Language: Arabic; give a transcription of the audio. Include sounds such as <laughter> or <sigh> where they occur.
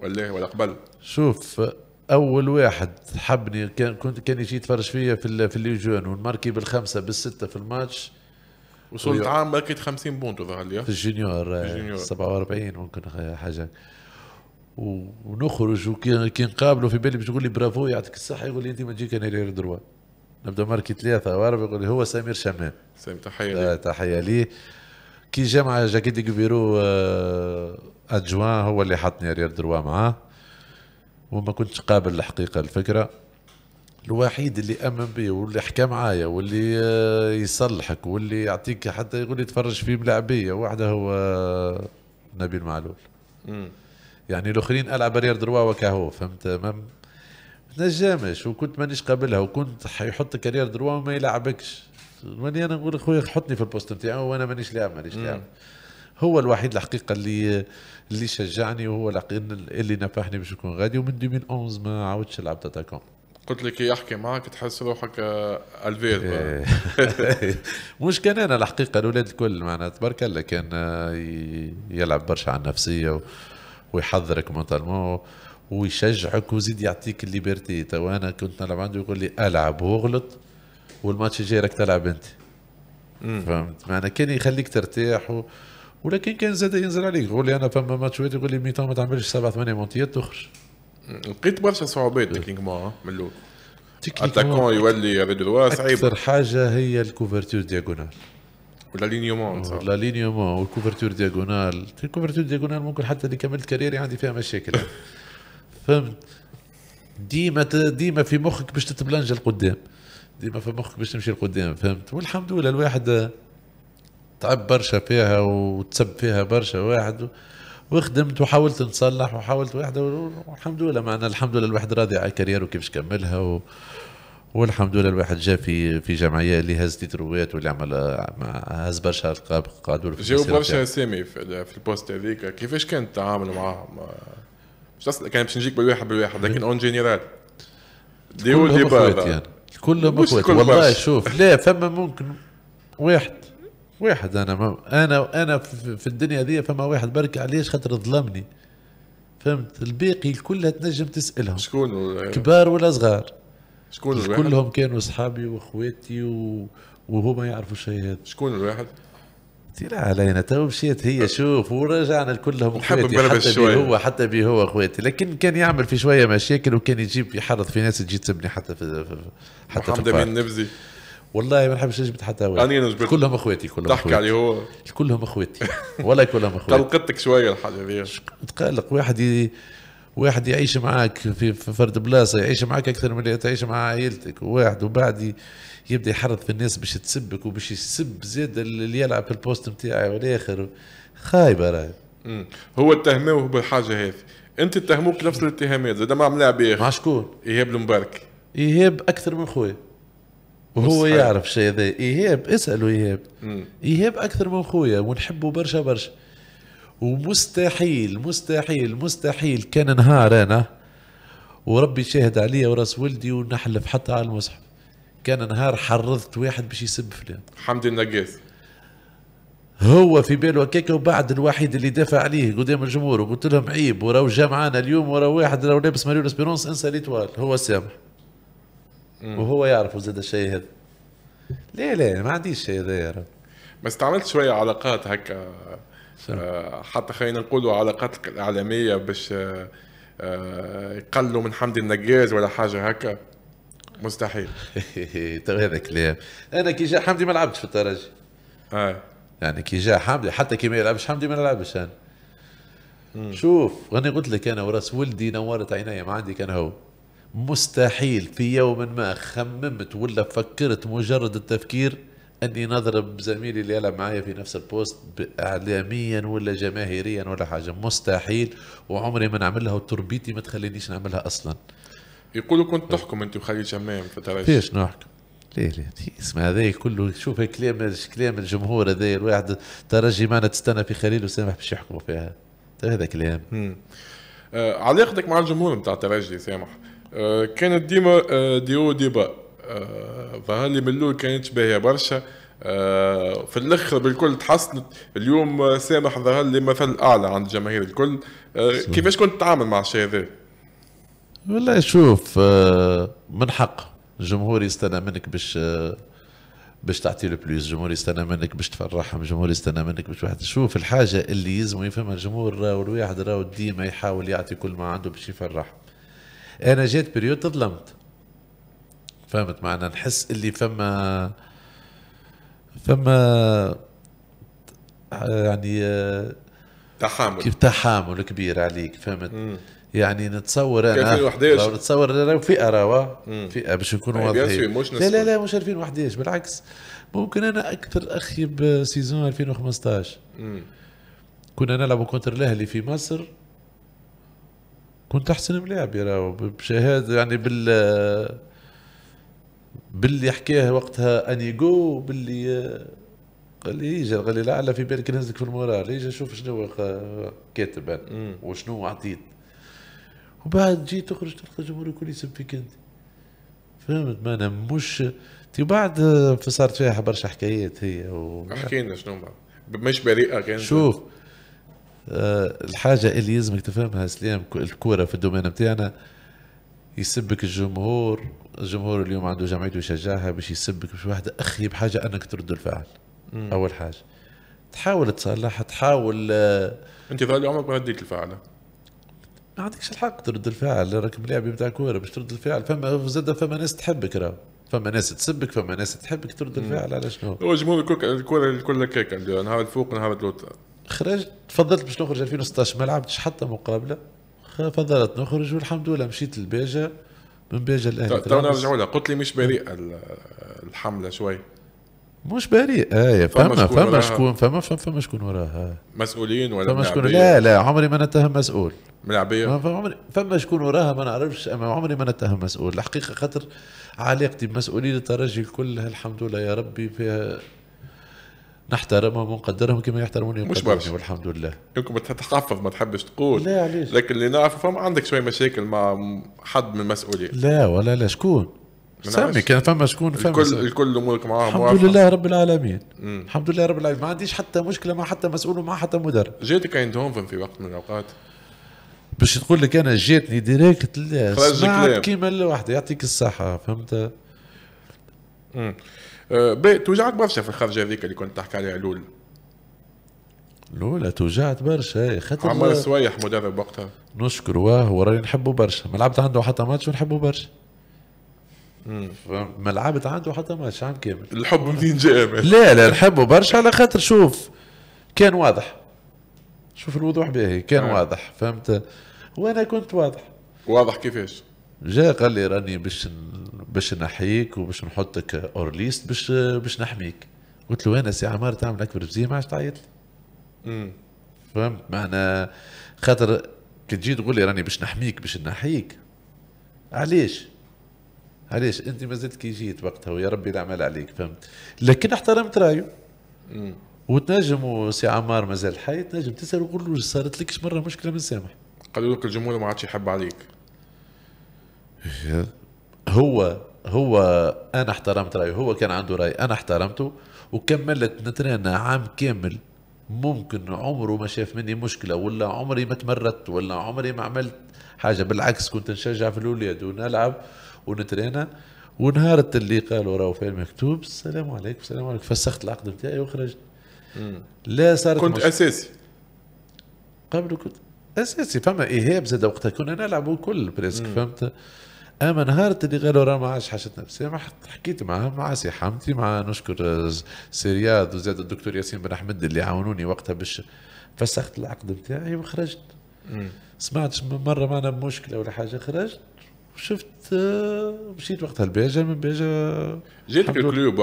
ولا ولا قبل شوف اول واحد حبني كان كنت كان يجي يتفرج فيا في في الليجون والماركي بالخمسه بالسته في الماتش وصلت عام ماركيت 50 بونت ظهر لي في الجونيور 47 آه، ممكن حاجه ونخرج وكي نقابله في بالي باش يقول لي برافو يعطيك الصحه يقول لي انت ما تجيك انا غير دروا نبدا ماركي ثلاثه واربعه يقول لي هو سمير شمام سمير تحيه آه، ليه تحيه ليه كي جا مع جاكيدي كوبيرو آه، ادجوان هو اللي حطني ريال دروا معاه وما كنتش قابل الحقيقة الفكرة الوحيد اللي امن بيه واللي حكى معايا واللي آه، يصلحك واللي يعطيك حتى يقول لي تفرج فيه بلعبية واحدة هو آه، نبيل معلول يعني الاخرين العب ريال دروا وكهو فهمت ما نجمش وكنت مانيش قابلها وكنت يحط كارير دروا وما يلعبكش ماني يعني انا نقول اخويا حطني في البوست نتاعه وانا مانيش لاعب مانيش لاعب هو الوحيد الحقيقه اللي اللي شجعني وهو اللي نفحني باش نكون غادي ومن 2011 ما عاودتش لعبت اتاكون قلت لك يحكي معك تحس روحك الفير آه، إيه. <laughs> مش كان انا الحقيقه الاولاد الكل معناها تبارك الله كان آه، يلعب برشا على النفسيه ويحضرك مونتالمون ويشجعك ويزيد يعطيك الليبرتي تو انا كنت نلعب عنده يقول لي العب واغلط والماتش الجاي راك تلعب انت فهمت معنا كان يخليك ترتاح و... ولكن كان زاد ينزل عليك يقول لي انا فما ماتش يقول لي ميتون ما تعملش سبعة ثمانية مونتيات تخرج لقيت برشا صعوبات مون آه، من الاول اتاكون يولي هذا دروا صعيب اكثر حاجه هي الكوفرتور دياغونال ولا لينيومون لا لينيومون والكوفرتور دياغونال الكوفرتور دياغونال ممكن حتى اللي كملت كاريري عندي فيها مشاكل <laughs> فهمت ديما ديما في مخك باش تتبلنج لقدام ديما في مخك باش تمشي لقدام فهمت والحمد لله الواحد تعب برشا فيها وتسب فيها برشا واحد وخدمت وحاولت نصلح وحاولت واحدة والحمد لله معنا الحمد لله الواحد راضي على كاريره كيفاش كملها و... والحمد لله الواحد جا في في جمعيه اللي هز تتروات واللي عمل هز برشا القاب في جاو برشا اسامي في, البوست هذيك كيفاش كان التعامل معاهم؟ مش كان باش نجيك بالواحد بالواحد لكن اون جينيرال ديو دي يعني. كلهم اخوتي والله شوف لا فما ممكن واحد واحد انا ما انا انا في الدنيا هذه فما واحد برك علاش خاطر ظلمني فهمت الباقي كلها تنجم تسالهم شكون كبار ولا صغار شكون الواحد كلهم كانوا اصحابي واخواتي و... وهما يعرفوا الشيء هذا شكون الواحد قلت لا علينا تو مشيت هي شوف ورجعنا كلهم اخواتي حتى شوي. هو حتى بي هو اخواتي لكن كان يعمل في شويه مشاكل وكان يجيب يحرض في ناس تجي تسبني حتى في حتى في امين والله ما نحبش نجبد حتى واحد كلهم اخواتي كلهم ضحك عليه هو كلهم اخواتي والله كلهم اخواتي طلقتك شويه الحاجه هذه تقلق واحد واحد يعيش معاك في فرد بلاصه يعيش معاك اكثر من اللي تعيش مع عائلتك وواحد وبعد يبدا يحرض في الناس باش تسبك وباش يسب زاد اللي يلعب في البوست نتاعي والاخر خايبه راهي هو اتهموه بالحاجه هذه انت اتهموك نفس الاتهامات زاد ما عملها باخر مع شكون؟ ايهاب المبارك ايهاب اكثر من خويا وهو يعرف الشيء هذا ايهاب اساله ايهاب ايهاب اكثر من خويا ونحبه برشا برشا ومستحيل مستحيل مستحيل كان نهار انا وربي شاهد عليا وراس ولدي ونحلف حتى على المصحف كان نهار حرضت واحد باش يسب فلان حمد النقاس هو في باله هكاك وبعد الوحيد اللي دافع عليه قدام الجمهور وقلت لهم عيب وراو جا معانا اليوم وراو واحد راه لابس ماريو اسبيرونس انسى ليتوال هو سامح وهو يعرف زاد الشيء هذا لا لا ما عنديش شيء هذا ما استعملت شويه علاقات هكا آه، حتى خلينا نقولوا علاقاتك الاعلاميه باش آه، آه، يقللوا من حمدي النجاز ولا حاجه هكا مستحيل ترى <laughs> طيب، هذا كلام انا كي جاء حمدي ما لعبتش في الترجي آه. يعني كي جاء حمدي حتى كي ما يلعبش حمدي ما نلعبش انا مم. شوف غني قلت لك انا وراس ولدي نورت عيني ما عندي كان هو مستحيل في يوم ما خممت ولا فكرت مجرد التفكير اني نضرب زميلي اللي يلعب معايا في نفس البوست اعلاميا ولا جماهيريا ولا حاجه مستحيل وعمري ما نعملها وتربيتي ما تخلينيش نعملها اصلا يقولوا كنت تحكم انت وخليل شمام في ترجي كيفاش نحكم ليه ليه اسمع هذا كله شوف كلام كلام الجمهور هذا الواحد ترجي معنا تستنى في خليل وسامح باش يحكموا فيها طيب، هذا كلام آه علاقتك مع الجمهور نتاع الترجي سامح آه كانت ديما آه ديو ديبا ظهر آه، لي من الاول كانت باهيه برشا آه، في الاخر بالكل تحسنت اليوم سامح ظهر لي مثل اعلى عند الجماهير الكل آه، كيفاش كنت تتعامل مع الشيء هذا؟ والله شوف من حق الجمهور يستنى منك باش باش تعطي له بلوس الجمهور يستنى منك باش تفرحهم الجمهور يستنى منك باش واحد شوف الحاجه اللي يلزم يفهمها الجمهور راهو الواحد راهو ديما يحاول يعطي كل ما عنده باش يفرح انا جات بريود تظلمت فهمت معنا نحس اللي فما فما يعني تحامل كيف تحامل كبير عليك فهمت مم. يعني نتصور انا لو نتصور انا فئه راهو آه. فئه باش نكونوا يعني واضحين لا لا لا مش 2011 بالعكس ممكن انا اكثر اخي بسيزون 2015 مم. كنا نلعبوا كونتر الاهلي في مصر كنت احسن ملاعب يا راهو بشهاده يعني بال باللي حكاه وقتها انيغو باللي قال لي اجا قال لي لعل في بالك نهزك في المورال اجا شوف شنو كاتب انا وشنو عطيت وبعد جيت تخرج تلقى الجمهور الكل يسب فيك انت فهمت ما انا مش تي بعد فصارت فيها برشا حكايات هي و... حكينا شنو مش بريئه كان شوف آه الحاجه اللي لازمك تفهمها سلام الكوره في الدومين بتاعنا يسبك الجمهور الجمهور اليوم عنده جمعيته يشجعها باش يسبك باش واحد اخي بحاجه انك ترد الفعل مم. اول حاجه تحاول تصلح تحاول آه، انت ظل عمرك ما رديت الفعل ما عندكش الحق ترد الفعل راك ملاعب بتاع كوره باش ترد الفعل فما زاد فما ناس تحبك راهو فما ناس تسبك فما ناس تحبك ترد الفعل على شنو هو جمهور الكره الكل هكاك نهار الفوق نهار الوتر خرجت تفضلت باش نخرج 2016 ما لعبتش حتى مقابله فضلت نخرج والحمد لله مشيت لباجة من باجة لأهل تونا نرجعوا لها قلت لي مش بريئة الحملة شوي مش بريء ايه فما فما, فما شكون فما فما فما شكون وراها مسؤولين ولا فما شكون لا لا عمري ما نتهم مسؤول ملعبيه فما عمري فما شكون وراها ما نعرفش اما عمري ما نتهم مسؤول الحقيقه خاطر علاقتي بمسؤولين الترجي الكل الحمد لله يا ربي فيها نحترمهم ونقدرهم كما يحترموني مش برشا والحمد لله يمكن تتحفظ ما تحبش تقول لا علاش لكن اللي نعرفه فما عندك شويه مشاكل مع حد من المسؤولين لا ولا لا شكون سامي كان فما شكون فما الكل سامي. الكل امورك معاهم الحمد موافقة. لله رب العالمين مم. الحمد لله رب العالمين ما عنديش حتى مشكله مع حتى مسؤول ومع حتى مدرب جاتك عند هونفن في وقت من الاوقات باش تقول لك انا جاتني ديريكت لا سمعت كيما لوحده يعطيك الصحه فهمت باهي توجعت برشا في الخرجه هذيك اللي كنت تحكي عليها الاولى الاولى توجعت برشا خاطر عمر السويح مدرب وقتها نشكر واه وراني نحبه برشا ما لعبت عنده حتى ماتش ونحبه برشا ما لعبت عنده حتى ماتش عام كامل الحب منين جاء لا لا نحبه برشا على خاطر شوف كان واضح شوف الوضوح باهي كان آه. واضح فهمت وانا كنت واضح واضح كيفاش جا قال لي راني باش باش نحييك وباش نحطك اورليست باش باش نحميك قلت له انا سي عمار تعمل اكبر بزيه ما عادش تعيط لي فهمت معنى خاطر كي تجي تقول لي راني باش نحميك باش نحييك علاش علاش انت ما زلت كي جيت وقتها ويا ربي العمل عليك فهمت لكن احترمت رايه وتنجم سي عمار مازال حي تنجم تسال وقول له صارت لك مره مشكله من سامح قالوا لك الجمهور ما عادش يحب عليك هو هو انا احترمت رايه هو كان عنده راي انا احترمته وكملت نترينا عام كامل ممكن عمره ما شاف مني مشكله ولا عمري ما تمردت ولا عمري ما عملت حاجه بالعكس كنت نشجع في الاولاد ونلعب ونترينا ونهار اللي قالوا راهو في المكتوب السلام عليكم السلام عليكم فسخت العقد نتاعي وخرجت لا صارت كنت مشكلة. اساسي قبل كنت اساسي فما ايهاب زاد وقتها كنا نلعبوا كل بريسك فهمت اما نهار اللي قالوا راه ما عادش حاجتنا ما حكيت معاه مع سي حمتي مع نشكر سي رياض وزاد الدكتور ياسين بن احمد اللي عاونوني وقتها باش فسخت العقد نتاعي وخرجت سمعت مره معنا مشكله ولا حاجه خرجت شفت آه، مشيت وقتها الباجه من باجة في الكلوب